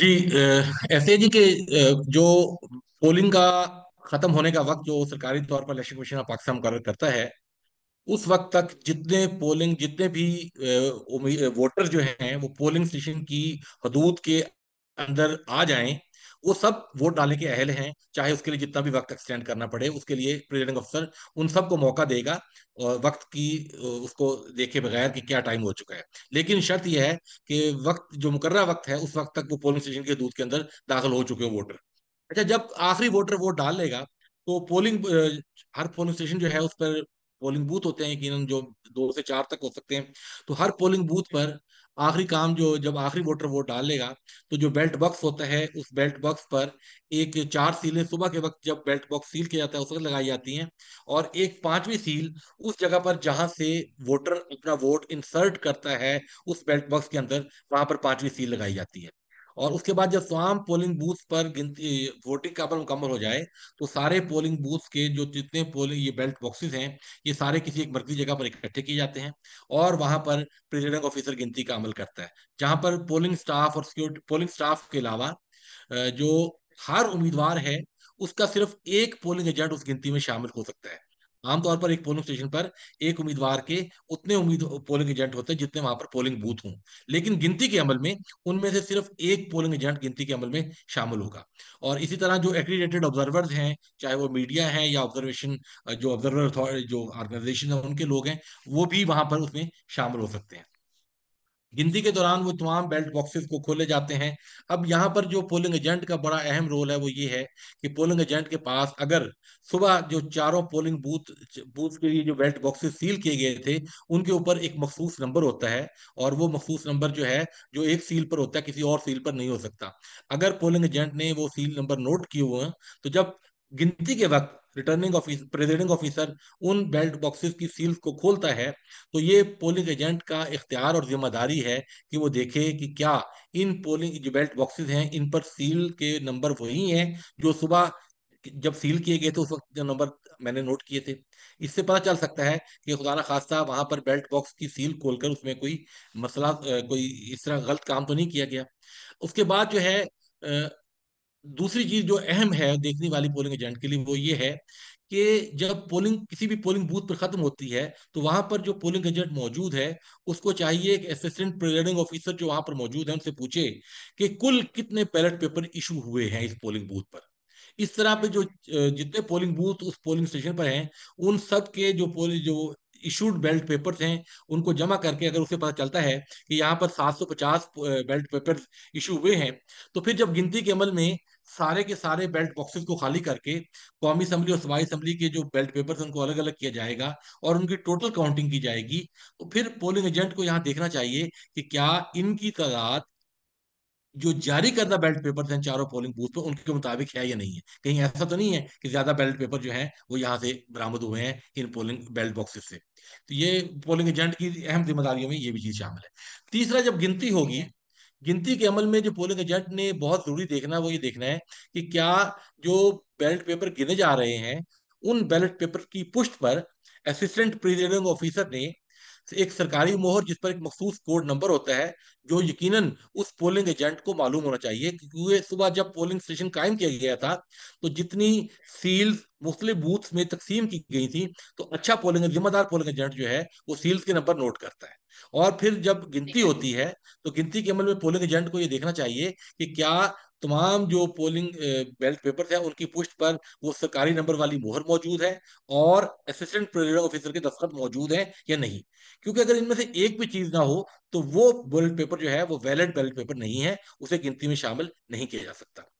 जी ऐसे जी के जो पोलिंग का खत्म होने का वक्त जो सरकारी तौर पर इलेक्शन कमीशन ऑफ पाकिस्तान मुकर करता है उस वक्त तक जितने पोलिंग जितने भी वोटर जो हैं वो पोलिंग स्टेशन की हदूद के अंदर आ जाएं वो सब वोट डालने के अहल हैं चाहे उसके लिए जितना भी वक्त एक्सटेंड करना पड़े उसके लिए प्रेजिडेंट ऑफिसर उन सबको मौका देगा और वक्त की उसको देखे बगैर कि क्या टाइम हो चुका है लेकिन शर्त यह है कि वक्त जो मुकर वक्त है उस वक्त तक वो पोलिंग स्टेशन के दूध के अंदर दाखिल हो चुके हो वोटर अच्छा जब आखिरी वोटर वोट डाल लेगा तो पोलिंग हर पोलिंग स्टेशन जो है उस पर पोलिंग बूथ होते हैं यकीन जो दो से चार तक हो सकते हैं तो हर पोलिंग बूथ पर आखिरी काम जो जब आखिरी वोटर वोट डालेगा तो जो बेल्ट बॉक्स होता है उस बेल्ट बॉक्स पर एक चार सीलें सुबह के वक्त जब बेल्ट बॉक्स सील किया जाता है उस वक्त लगाई जाती हैं और एक पांचवी सील उस जगह पर जहां से वोटर अपना वोट इंसर्ट करता है उस बेल्ट बॉक्स के अंदर वहां पर पांचवी सील लगाई जाती है और उसके बाद जब तमाम पोलिंग बूथ पर गिनती वोटिंग का पर मुकम्मल हो जाए तो सारे पोलिंग बूथ के जो जितने पोलिंग ये बेल्ट बॉक्सेस हैं ये सारे किसी एक मर्जी जगह पर इकट्ठे किए जाते हैं और वहाँ पर प्रिजाइडिंग ऑफिसर गिनती का अमल करता है जहाँ पर पोलिंग स्टाफ और सिक्योरिटी पोलिंग स्टाफ के अलावा जो हर उम्मीदवार है उसका सिर्फ एक पोलिंग एजेंट उस गिनती में शामिल हो सकता है आमतौर पर एक पोलिंग स्टेशन पर एक उम्मीदवार के उतने उम्मीद पोलिंग एजेंट होते हैं जितने वहां पर पोलिंग बूथ हों लेकिन गिनती के अमल में उनमें से सिर्फ एक पोलिंग एजेंट गिनती के अमल में शामिल होगा और इसी तरह जो एक्रीडेटेड ऑब्जर्वर्स हैं चाहे वो मीडिया है या ऑब्जर्वेशन जो ऑब्जर्वर जो ऑर्गेनाइजेशन है उनके लोग हैं वो भी वहां पर उसमें शामिल हो सकते हैं गिनती के दौरान वो तमाम बेल्ट बॉक्सेस को खोले जाते हैं अब यहाँ पर जो पोलिंग एजेंट का बड़ा अहम रोल है वो ये है कि पोलिंग एजेंट के पास अगर सुबह जो चारों पोलिंग बूथ बूथ के लिए जो बेल्ट बॉक्सेस सील किए गए थे उनके ऊपर एक मखसूस नंबर होता है और वो मखसूस नंबर जो है जो एक सील पर होता है किसी और सील पर नहीं हो सकता अगर पोलिंग एजेंट ने वो सील नंबर नोट किए हुए हैं तो जब गिनती के वक्त रिटर्निंग ऑफिसर प्रेजिडिंग ऑफिसर उन बेल्ट बॉक्सेस की सील्स को खोलता है तो ये पोलिंग एजेंट का इख्तियार और जिम्मेदारी है कि वो देखे कि क्या इन पोलिंग जो बेल्ट बॉक्सेस हैं इन पर सील के नंबर वही हैं जो सुबह जब सील किए गए थे उस वक्त जो नंबर मैंने नोट किए थे इससे पता चल सकता है कि खुदा खासा वहां पर बेल्ट बॉक्स की सील खोलकर उसमें कोई मसला कोई इस तरह गलत काम तो नहीं किया गया उसके बाद जो है दूसरी चीज जो अहम है देखने वाली पोलिंग एजेंट के लिए वो ये है कि जब पोलिंग किसी भी पोलिंग बूथ पर खत्म होती है तो वहां पर जो पोलिंग एजेंट मौजूद है उसको चाहिए एक असिस्टेंट प्रिजाइडिंग ऑफिसर जो वहां पर मौजूद है उनसे पूछे कि कुल कितने बैलेट पेपर इशू हुए हैं इस पोलिंग बूथ पर इस तरह पे जो जितने पोलिंग बूथ उस पोलिंग स्टेशन पर हैं उन सब के जो पोलिंग जो इशूड बेल्ट पेपर्स हैं उनको जमा करके अगर उसे पता चलता है कि यहाँ पर 750 बेल्ट पेपर्स इशू हुए हैं तो फिर जब गिनती के अमल में सारे के सारे बेल्ट बॉक्सेस को खाली करके कौमी असम्बली और सूबाई असम्बली के जो बेल्ट पेपर्स उनको अलग अलग किया जाएगा और उनकी टोटल काउंटिंग की जाएगी तो फिर पोलिंग एजेंट को यहाँ देखना चाहिए कि क्या इनकी तादाद जो जारी करदा बेल्ट पेपर हैं चारों पोलिंग बूथ पर उनके मुताबिक है या नहीं है कहीं ऐसा तो नहीं है कि ज्यादा बेल्ट पेपर जो है वो यहाँ से बरामद हुए हैं इन पोलिंग बेल्ट बॉक्सेस से तो ये पोलिंग एजेंट की अहम जिम्मेदारियों में ये भी चीज शामिल है तीसरा जब गिनती होगी गिनती के अमल में जो पोलिंग एजेंट ने बहुत जरूरी देखना वो ये देखना है कि क्या जो बैलेट पेपर गिने जा रहे हैं उन बैलेट पेपर की पुष्ट पर असिस्टेंट प्रिजाइडिंग ऑफिसर ने एक सरकारी मोहर जिस पर एक मखसूस कोड नंबर होता है जो यकीनन उस पोलिंग एजेंट को मालूम होना चाहिए क्योंकि सुबह जब पोलिंग स्टेशन कायम किया गया था तो जितनी सील्स मुख्तलि बूथ में तकसीम की गई थी तो अच्छा पोलिंग जिम्मेदार पोलिंग एजेंट जो है वो सील्स के नंबर नोट करता है और फिर जब गिनती होती है तो गिनती के अमल में पोलिंग एजेंट को ये देखना चाहिए कि क्या तमाम जो पोलिंग बैलेट पेपर है उनकी पुष्ट पर वो सरकारी नंबर वाली मोहर मौजूद है और असिस्टेंट प्रेरिंग ऑफिसर के दस्तखत मौजूद है या नहीं क्योंकि अगर इनमें से एक भी चीज ना हो तो वो बेल्ट पेपर जो है वो वैलिड बैलेट पेपर नहीं है उसे गिनती में शामिल नहीं किया जा सकता